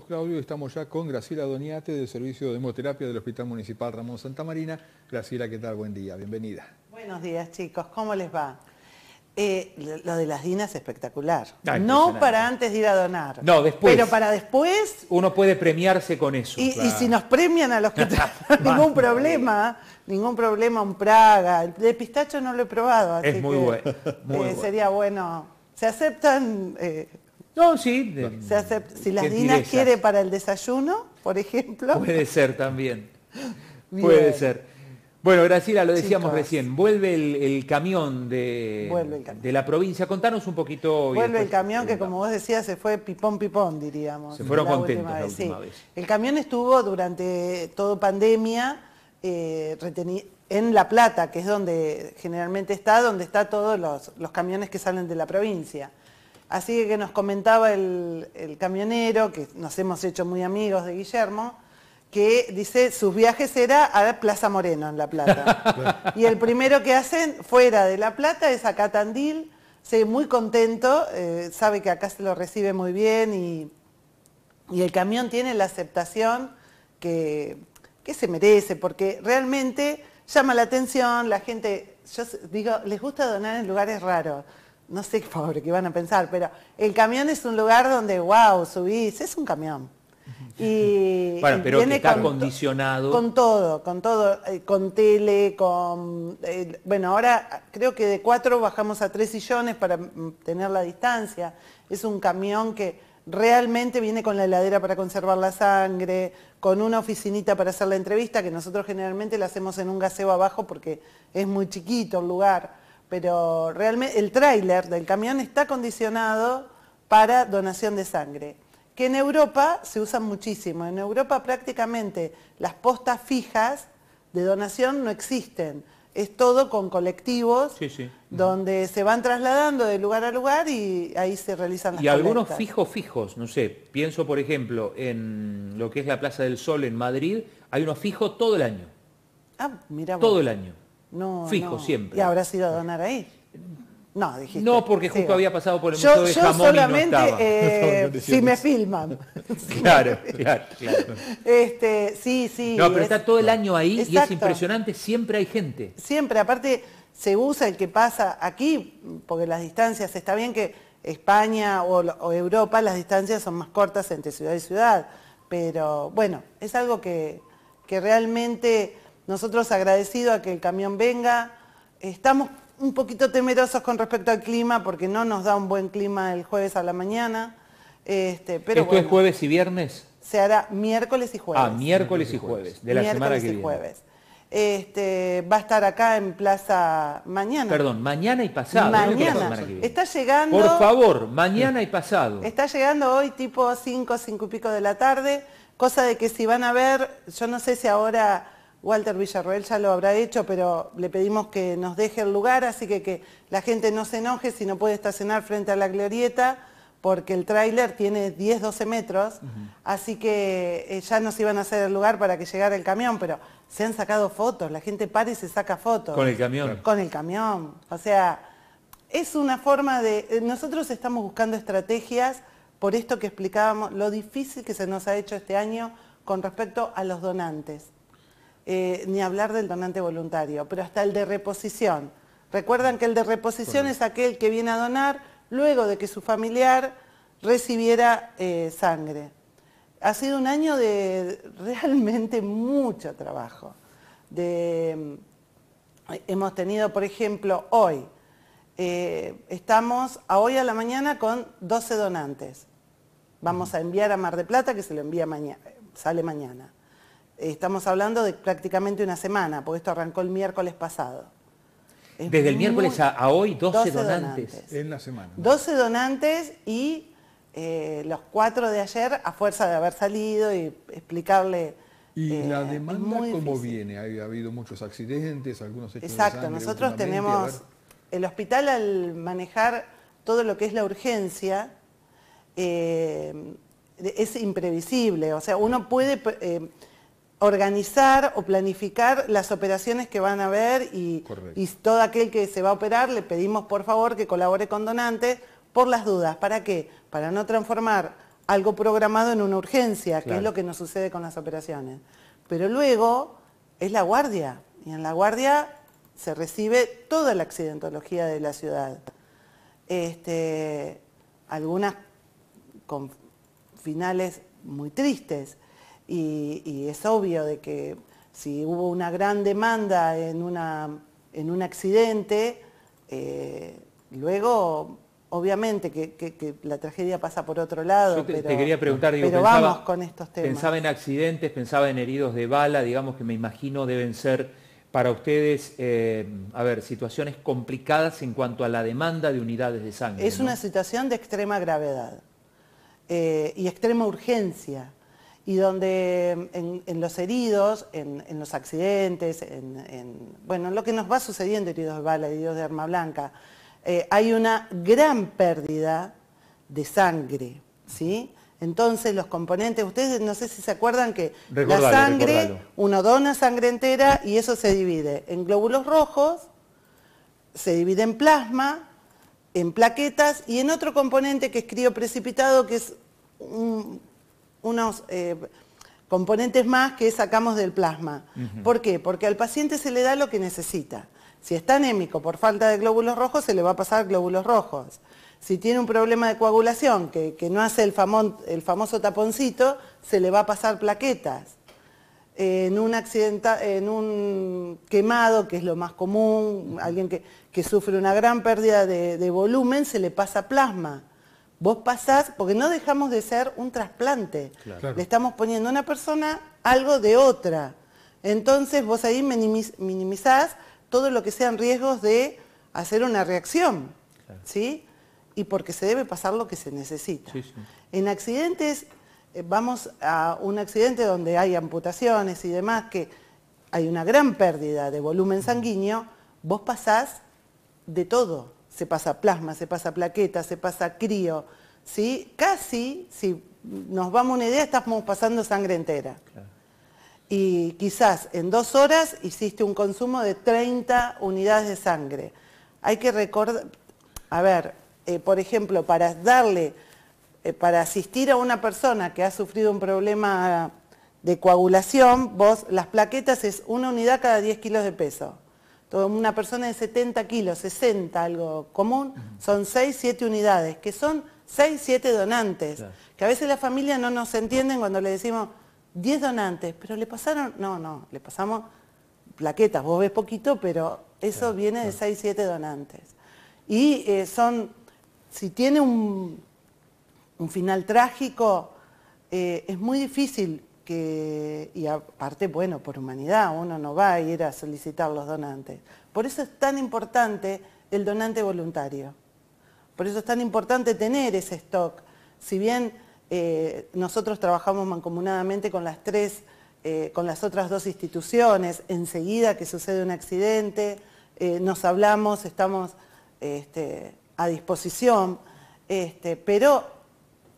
Claudio, estamos ya con Graciela Doniate del Servicio de Hemoterapia del Hospital Municipal Ramón Santa Marina. Graciela, ¿qué tal? Buen día, bienvenida. Buenos días, chicos, ¿cómo les va? Eh, lo de las dinas espectacular. Ah, no para antes de ir a donar. No, después. Pero para después. Uno puede premiarse con eso. Y, si nos premian a los que ningún problema, ningún problema un Praga. El de pistacho no lo he probado. muy, bueno. Eh, sería bueno. Se aceptan. Eh, no, sí. si las dinas quiere para el desayuno, por ejemplo. Puede ser también. Puede ser. Bueno, Graciela, lo decíamos recién, vuelve el, camión de, la provincia. Contanos un poquito. Vuelve el camión que, como vos decías, se fue pipón, pipón, diríamos. Se fueron contentos la última vez. El camión estuvo durante toda pandemia eh, en La Plata, que es donde generalmente está, donde están todos los camiones que salen de la provincia. Así que nos comentaba el, camionero, que nos hemos hecho muy amigos de Guillermo, que dice, sus viajes era a Plaza Moreno, en La Plata. y el primero que hacen fuera de La Plata es acá Tandil, ve muy contento, eh, sabe que acá se lo recibe muy bien y, el camión tiene la aceptación que, que se merece, porque realmente llama la atención, la gente, yo digo, les gusta donar en lugares raros no sé, pobre, qué van a pensar, pero el camión es un lugar donde, wow, subís, es un camión. Y, bueno, pero viene que está con, Con todo, con todo, eh, con tele, con... Eh, bueno, ahora creo que de cuatro bajamos a tres sillones para mm, tener la distancia. Es un camión que realmente viene con la heladera para conservar la sangre, con una oficinita para hacer la entrevista, que nosotros generalmente la hacemos en un gaseo abajo porque es muy chiquito el lugar pero realmente el tráiler del camión está condicionado para donación de sangre, que en Europa se usan muchísimo. En Europa prácticamente las postas fijas de donación no existen. Es todo con colectivos donde se van trasladando de lugar a lugar y ahí se realizan las Y algunos fijos fijos, no sé, pienso por ejemplo en lo que es la Plaza del Sol en Madrid, hay unos fijos todo el año. Ah, mira. Todo el año. Fijo, siempre. ¿Y habrás ido a donar ahí? No, dijiste. No, porque justo había pasado por el Museo yo, de solamente, y eh, no si me filman. claro, claro, claro. Este, sí, sí. No, pero está todo el año ahí y es impresionante, siempre hay gente. Siempre, aparte se usa el que pasa aquí, porque las distancias, está bien que España o, Europa las distancias son más cortas entre ciudad y ciudad, pero bueno, es algo que, que realmente nosotros agradecidos a que el camión venga, estamos un poquito temerosos con respecto al clima porque no nos da un buen clima el jueves a la mañana. Este, pero ¿Esto es jueves y viernes? Se hará miércoles y jueves. Ah, miércoles y jueves, de la semana que viene. y Jueves. Este, va a estar acá en Plaza mañana. Perdón, mañana y pasado. Mañana. está llegando... Por favor, mañana y pasado. Está llegando hoy tipo 5, 5 y pico de la tarde, cosa de que si van a ver, yo no sé si ahora Walter Villarroel ya lo habrá hecho, pero le pedimos que nos deje el lugar, así que que la gente no se enoje si no puede estacionar frente a la glorieta, porque el tráiler tiene 10, 12 metros, así que eh, ya nos iban a hacer el lugar para que llegara el camión, pero se han sacado fotos, la gente para y se saca fotos. Con el camión. Con el camión. O sea, es una forma de... Eh, nosotros estamos buscando estrategias por esto que explicábamos, lo difícil que se nos ha hecho este año con respecto a los donantes. Eh, ni hablar del donante voluntario, pero hasta el de reposición. Recuerdan que el de reposición es aquel que viene a donar luego de que su familiar recibiera eh, sangre. Ha sido un año de realmente mucho trabajo. Mm, hemos tenido, por ejemplo, hoy, eh, estamos a hoy a la mañana con 12 donantes. Vamos a enviar a Mar de Plata, que se lo envía mañana, sale mañana. Estamos hablando de prácticamente una semana, porque esto arrancó el miércoles pasado. Desde el miércoles a, hoy, 12, donantes. En la semana. 12 donantes y eh, los cuatro de ayer a fuerza de haber salido y explicarle... Y la eh, demanda, ¿cómo viene? Ha habido muchos accidentes, algunos hechos Exacto, nosotros tenemos... El hospital al manejar todo lo que es la urgencia eh, es imprevisible, o sea, uno puede organizar o planificar las operaciones que van a haber y, todo aquel que se va a operar le pedimos por favor que colabore con donantes por las dudas. ¿Para qué? Para no transformar algo programado en una urgencia, que es lo que nos sucede con las operaciones. Pero luego es la guardia y en la guardia se recibe toda la accidentología de la ciudad. Este, algunas con finales muy tristes, y, es obvio de que si hubo una gran demanda en, un accidente, eh, luego obviamente que, la tragedia pasa por otro lado. Yo te, quería preguntar, digo, pensaba, con Pensaba en accidentes, pensaba en heridos de bala, digamos que me imagino deben ser para ustedes, eh, a ver, situaciones complicadas en cuanto a la demanda de unidades de sangre. Es una situación de extrema gravedad eh, y extrema urgencia y donde en, los heridos, en, los accidentes, en, bueno, lo que nos va sucediendo, heridos de bala, heridos de arma blanca, eh, hay una gran pérdida de sangre, ¿sí? Entonces los componentes, ustedes no sé si se acuerdan que la sangre, uno dona sangre entera y eso se divide en glóbulos rojos, se divide en plasma, en plaquetas y en otro componente que es precipitado que es un unos eh, componentes más que sacamos del plasma. ¿Por qué? Porque al paciente se le da lo que necesita. Si está anémico por falta de glóbulos rojos, se le va a pasar glóbulos rojos. Si tiene un problema de coagulación, que, no hace el, famoso taponcito, se le va a pasar plaquetas. en, un accidenta, en un quemado, que es lo más común, alguien que, sufre una gran pérdida de volumen, se le pasa plasma. Vos pasás, porque no dejamos de ser un trasplante. Le estamos poniendo a una persona algo de otra. Entonces vos ahí minimizás todo lo que sean riesgos de hacer una reacción. ¿Sí? Y porque se debe pasar lo que se necesita. En accidentes, eh, vamos a un accidente donde hay amputaciones y demás, que hay una gran pérdida de volumen sanguíneo, vos pasás de todo se pasa plasma, se pasa plaqueta, se pasa crío, ¿sí? Casi, si nos vamos una idea, estamos pasando sangre entera. Y quizás en dos horas hiciste un consumo de 30 unidades de sangre. Hay que recordar, a ver, eh, por ejemplo, para darle, eh, para asistir a una persona que ha sufrido un problema de coagulación, vos, las plaquetas es una unidad cada 10 kilos de peso una persona de 70 kilos, 60, algo común, son 6, 7 unidades, que son 6, 7 donantes, que a veces la familia no nos entienden cuando le decimos 10 donantes, pero le pasaron, no, no, le pasamos plaquetas, vos ves poquito, pero eso viene de 6, 7 donantes. Y eh, son, si tiene un, final trágico, eh, es muy difícil y aparte, bueno, por humanidad, uno no va a ir a solicitar los donantes. Por eso es tan importante el donante voluntario. Por eso es tan importante tener ese stock. Si bien eh, nosotros trabajamos mancomunadamente eh, con las otras dos instituciones, enseguida que sucede un accidente, eh, nos hablamos, estamos este, a disposición, este, pero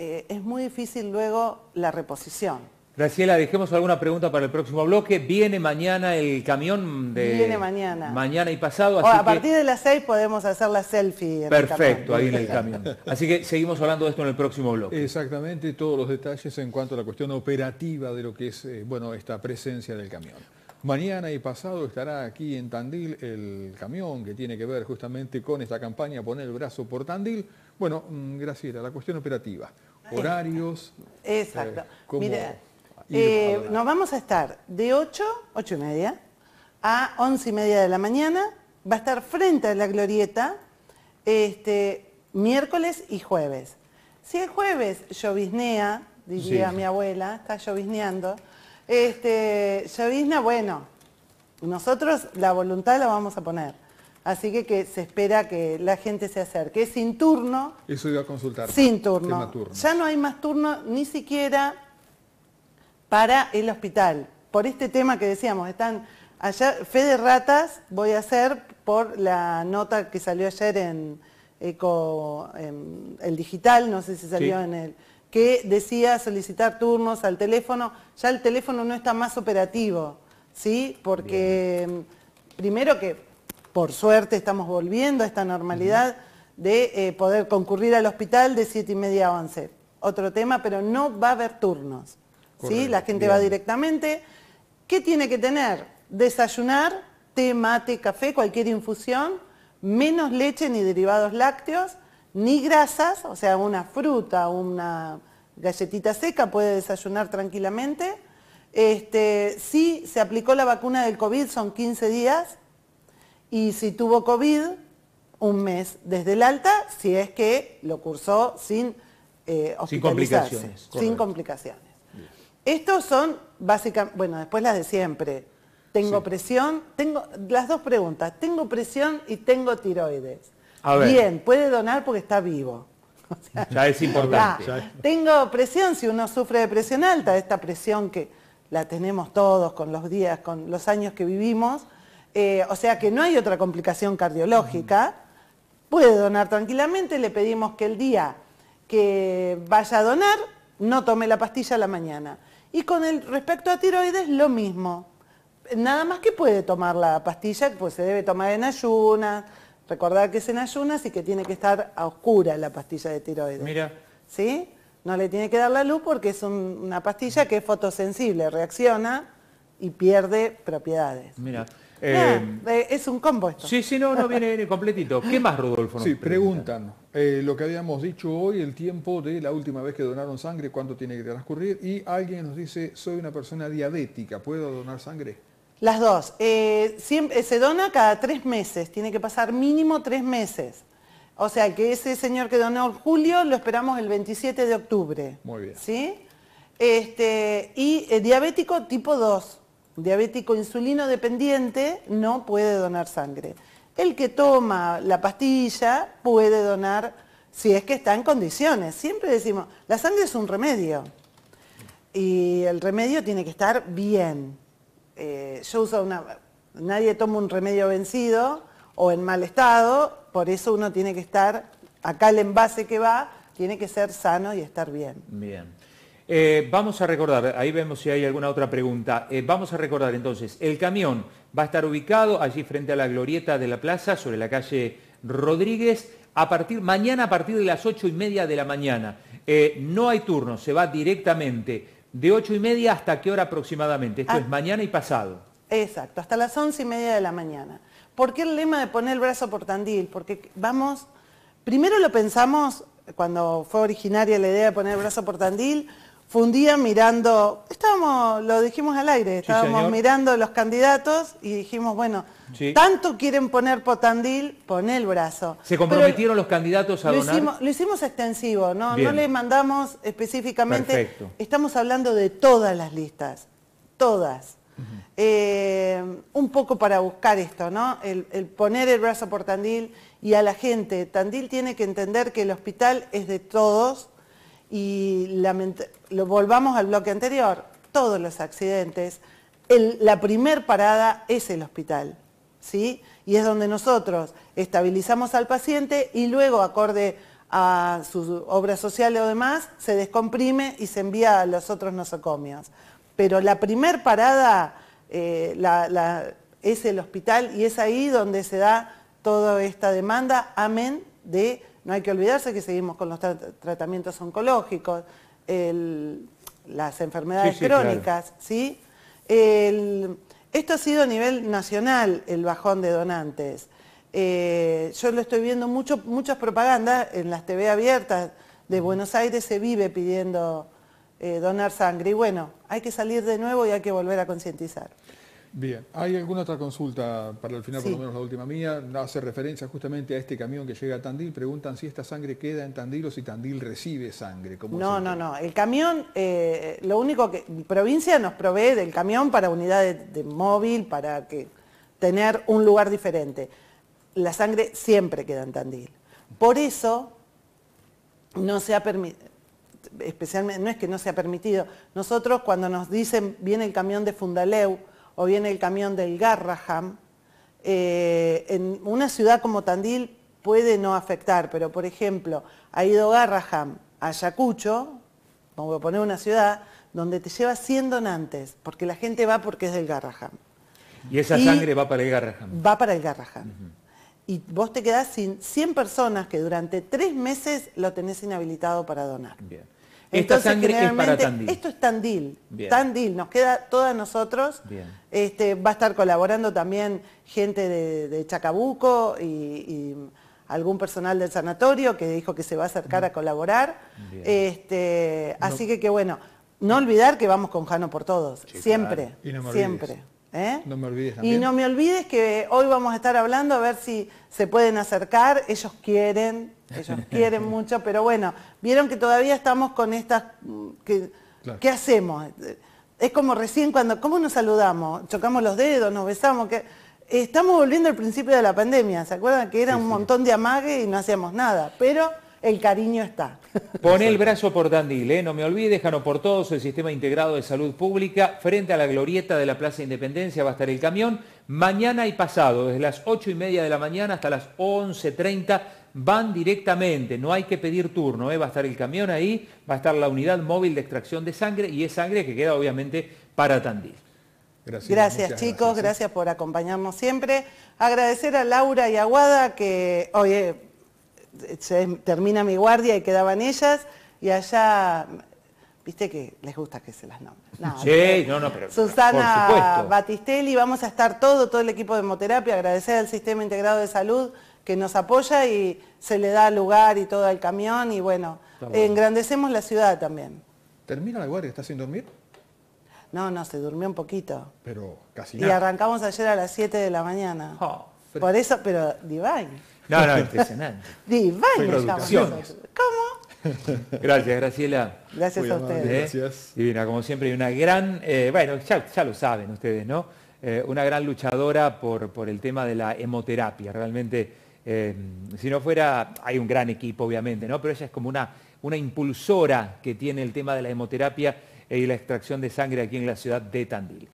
es muy difícil luego la reposición. Graciela, dejemos alguna pregunta para el próximo bloque. Viene mañana el camión de... Viene mañana. Mañana y pasado. a partir de las 6 podemos hacer la selfie. Perfecto, ahí en el camión. Así que seguimos hablando de esto en el próximo bloque. Exactamente, todos los detalles en cuanto a la cuestión operativa de lo que es eh, bueno, esta presencia del camión. Mañana y pasado estará aquí en Tandil el camión que tiene que ver justamente con esta campaña Poner el brazo por Tandil. Bueno, mm, Graciela, la cuestión operativa. Horarios. Exacto. Eh, eh, nos vamos a estar de 8, 8 y media, a 11 y media de la mañana. Va a estar frente a la glorieta este, miércoles y jueves. Si el jueves lloviznea, diría mi abuela, está llovizneando, este, llovizna, bueno, nosotros la voluntad la vamos a poner. Así que, se espera que la gente se acerque. sin turno. Eso iba a consultar. Sin turno. turno. Ya no hay más turno, ni siquiera para el hospital. Por este tema que decíamos, están allá, fe de ratas voy a hacer por la nota que salió ayer en Eco, el digital, no sé si salió en el, que decía solicitar turnos al teléfono, ya el teléfono no está más operativo, ¿sí? Porque mm, primero que por suerte estamos volviendo a esta normalidad de eh, poder concurrir al hospital de 7 y media a 11. Otro tema, pero no va a haber turnos. La gente va directamente. ¿Qué tiene que tener? Desayunar, té, mate, café, cualquier infusión, menos leche ni derivados lácteos, ni grasas, o sea, una fruta, una galletita seca puede desayunar tranquilamente. Este, si se aplicó la vacuna del COVID, son 15 días, y si tuvo COVID, un mes desde el alta, si es que lo cursó sin eh, hospitalizarse. complicaciones. Sin complicaciones. Estos son básicamente, bueno, después las de siempre. Tengo presión, tengo las dos preguntas, tengo presión y tengo tiroides. Bien, puede donar porque está vivo. ya es importante. tengo presión, si uno sufre de presión alta, esta presión que la tenemos todos con los días, con los años que vivimos, eh, o sea que no hay otra complicación cardiológica, mm. puede donar tranquilamente, le pedimos que el día que vaya a donar no tome la pastilla a la mañana. Y con el respecto a tiroides, lo mismo. Nada más que puede tomar la pastilla, pues se debe tomar en ayunas, recordar que es en ayunas y que tiene que estar a oscura la pastilla de tiroides. Mira. ¿Sí? No le tiene que dar la luz porque es una pastilla que es fotosensible, reacciona y pierde propiedades. Mira. Eh, eh, es un combo esto. Sí, sí, no, no viene completito. ¿Qué más, Rodolfo? Sí, preguntan eh, lo que habíamos dicho hoy, el tiempo de la última vez que donaron sangre, cuánto tiene que transcurrir. Y alguien nos dice, soy una persona diabética, ¿puedo donar sangre? Las dos. se dona cada tres meses, tiene que pasar mínimo tres meses. O sea que ese señor que donó en julio lo esperamos el 27 de octubre. Muy bien. ¿Sí? Este, y diabético tipo 2 diabético insulino dependiente no puede donar sangre. El que toma la pastilla puede donar si es que está en condiciones. Siempre decimos, la sangre es un remedio y el remedio tiene que estar bien. Eh, yo uso una... Nadie toma un remedio vencido o en mal estado, por eso uno tiene que estar, acá el envase que va, tiene que ser sano y estar bien. Bien. Eh, vamos a recordar, ahí vemos si hay alguna otra pregunta. Eh, vamos a recordar entonces, el camión va a estar ubicado allí frente a la glorieta de la plaza, sobre la calle Rodríguez, a partir, mañana a partir de las ocho y media de la mañana. Eh, no hay turno, se va directamente de ocho y media hasta qué hora aproximadamente. Esto ah. es mañana y pasado. Exacto, hasta las once y media de la mañana. ¿Por qué el lema de poner el brazo por Tandil? Porque vamos, primero lo pensamos cuando fue originaria la idea de poner el brazo por Tandil fue un día mirando, estábamos, lo dijimos al aire, estábamos mirando los candidatos y dijimos, bueno, tanto quieren poner por Tandil, pon el brazo. ¿Se comprometieron los candidatos a lo donar? Hicimos, lo hicimos extensivo, ¿no? le mandamos específicamente, estamos hablando de todas las listas, todas. Eh, un poco para buscar esto, ¿no? El, el poner el brazo por Tandil y a la gente. Tandil tiene que entender que el hospital es de todos, y lo volvamos al bloque anterior, todos los accidentes, la primer parada es el hospital, ¿sí? Y es donde nosotros estabilizamos al paciente y luego, acorde a su obra social o demás, se descomprime y se envía a los otros nosocomios. Pero la primer parada eh, es el hospital y es ahí donde se da toda esta demanda, amén de no hay que olvidarse que seguimos con los tratamientos oncológicos, las enfermedades crónicas, ¿sí? esto ha sido a nivel nacional el bajón de donantes. Eh, yo lo estoy viendo mucho, muchas propagandas en las TV abiertas de mm. Buenos Aires se vive pidiendo eh, donar sangre. Y bueno, hay que salir de nuevo y hay que volver a concientizar. Bien, ¿hay alguna otra consulta para el final, por lo menos la última mía? Hace referencia justamente a este camión que llega a Tandil. Preguntan si esta sangre queda en Tandil o si Tandil recibe sangre. no, no, no. El camión, eh, lo único que provincia nos provee del camión para unidades de, móvil, para que, tener un lugar diferente. La sangre siempre queda en Tandil. Por eso no se ha permitido especialmente, no es que no se ha permitido, nosotros cuando nos dicen viene el camión de Fundaleu, o bien el camión del Garraham, eh, en una ciudad como Tandil puede no afectar, pero por ejemplo, ha ido Garraham a Ayacucho, como voy a poner una ciudad, donde te lleva 100 donantes, porque la gente va porque es del Garraham. Y esa sangre va para el Garraham. Va para el Garraham. Y vos te quedás sin 100 personas que durante tres meses lo tenés inhabilitado para donar. Bien. Entonces, es para Tandil. Esto es Tandil. Tandil, nos queda a nosotros. Este, va a estar colaborando también gente de, Chacabuco y, algún personal del sanatorio que dijo que se va a acercar a mm. colaborar. Este, así que, que bueno, no olvidar que vamos con Jano por todos, siempre, siempre. No me olvides ¿eh? también. Y no me olvides que hoy vamos a estar hablando a ver si se pueden acercar, ellos quieren, ellos quieren mucho, pero bueno, vieron que todavía estamos con estas... Mm, ¿Qué hacemos? Es como recién cuando, ¿cómo nos saludamos? Chocamos los dedos, nos besamos. Que, estamos volviendo al principio de la pandemia, ¿se acuerdan? Que era un montón de amague y no hacíamos nada, pero el cariño está. Pon el brazo por Dandil, ¿eh? no me olvides, Jano todos, el Sistema Integrado de Salud Pública, frente a la glorieta de la Plaza Independencia va a estar el camión, mañana y pasado, desde las 8 y media de la mañana hasta las 11.30 van directamente, no hay que pedir turno, ¿eh? va a estar el camión ahí, va a estar la unidad móvil de extracción de sangre y es sangre que queda obviamente para Tandil. Gracias, gracias chicos, gracias. por acompañarnos siempre. Agradecer a Laura y Aguada que hoy termina mi guardia y quedaban ellas y allá Viste que les gusta que se las nombren. sí, no, no, pero. Susana Batistelli, vamos a estar todo, todo el equipo de hemoterapia, agradecer al Sistema Integrado de Salud que nos apoya y se le da lugar y todo al camión y bueno, engrandecemos la ciudad también. ¿Termina la guardia? ¿Está sin dormir? No, no, se durmió un poquito. Pero casi nada. Y arrancamos ayer a las 7 de la mañana. Ah, por eso, pero divine. No, no, impresionante. divine llamamos. ¿Cómo? Gracias, Graciela. Gracias a ustedes. gracias. Divina, como siempre, hay una gran, eh, bueno, ya, lo saben ustedes, ¿no? Eh, una gran luchadora por, por el tema de la hemoterapia. Realmente eh, si no fuera, hay un gran equipo obviamente, ¿no? pero ella es como una, una impulsora que tiene el tema de la hemoterapia y la extracción de sangre aquí en la ciudad de Tandil.